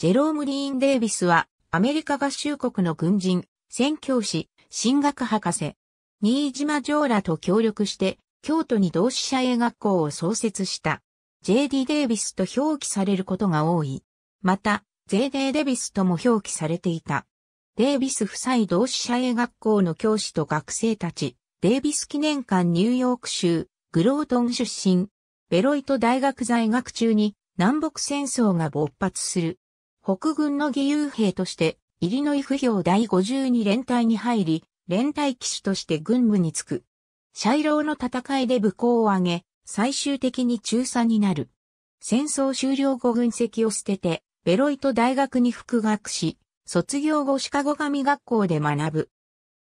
ジェローム・リーン・デイビスは、アメリカ合衆国の軍人、宣教師、進学博士、新島城らと協力して、京都に同志社英学校を創設した。J.D. デイビスと表記されることが多い。また、J.D. デビスとも表記されていた。デイビス夫妻同志社英学校の教師と学生たち、デイビス記念館ニューヨーク州、グロートン出身、ベロイト大学在学中に南北戦争が勃発する。北軍の義勇兵として、イリノイ不評第52連隊に入り、連隊騎士として軍務に就く。シャイローの戦いで武功を挙げ、最終的に中佐になる。戦争終了後軍籍を捨てて、ベロイト大学に復学し、卒業後シカゴ神学校で学ぶ。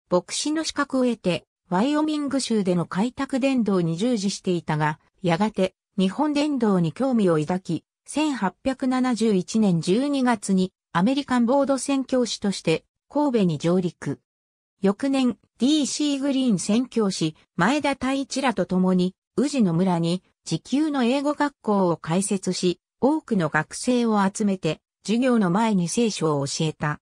牧師の資格を得て、ワイオミング州での開拓伝道に従事していたが、やがて日本伝道に興味を抱き、1871年12月にアメリカンボード宣教師として神戸に上陸。翌年 DC グリーン宣教師前田太一らと共に宇治の村に時給の英語学校を開設し、多くの学生を集めて授業の前に聖書を教えた。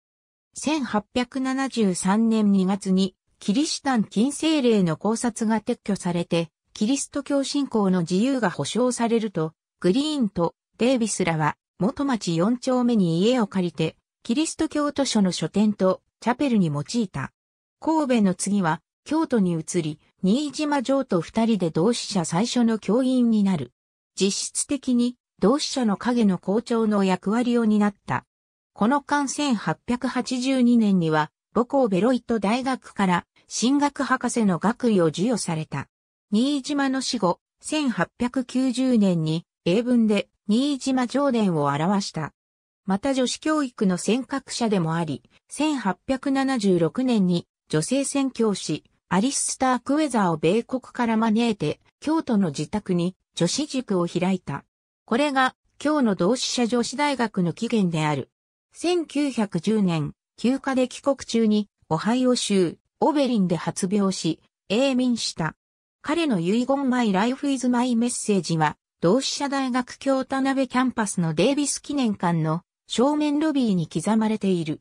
1873年2月にキリシタン禁制令の考察が撤去されて、キリスト教信仰の自由が保障されると、グリーンとデイビスらは、元町四丁目に家を借りて、キリスト教徒書の書店とチャペルに用いた。神戸の次は、京都に移り、新島城と二人で同志社最初の教員になる。実質的に、同志社の影の校長の役割を担った。この間1882年には、母校ベロイト大学から、進学博士の学位を授与された。新島の死後、1890年に、英文で、新島上田を表した。また女子教育の尖閣者でもあり、1876年に女性宣教師、アリスター・クウェザーを米国から招いて、京都の自宅に女子塾を開いた。これが、京の同志社女子大学の起源である。1910年、休暇で帰国中に、オハイオ州、オベリンで発病し、永眠した。彼の遺言マイライフイズマイメッセージは、同志社大学京田辺キャンパスのデイビス記念館の正面ロビーに刻まれている。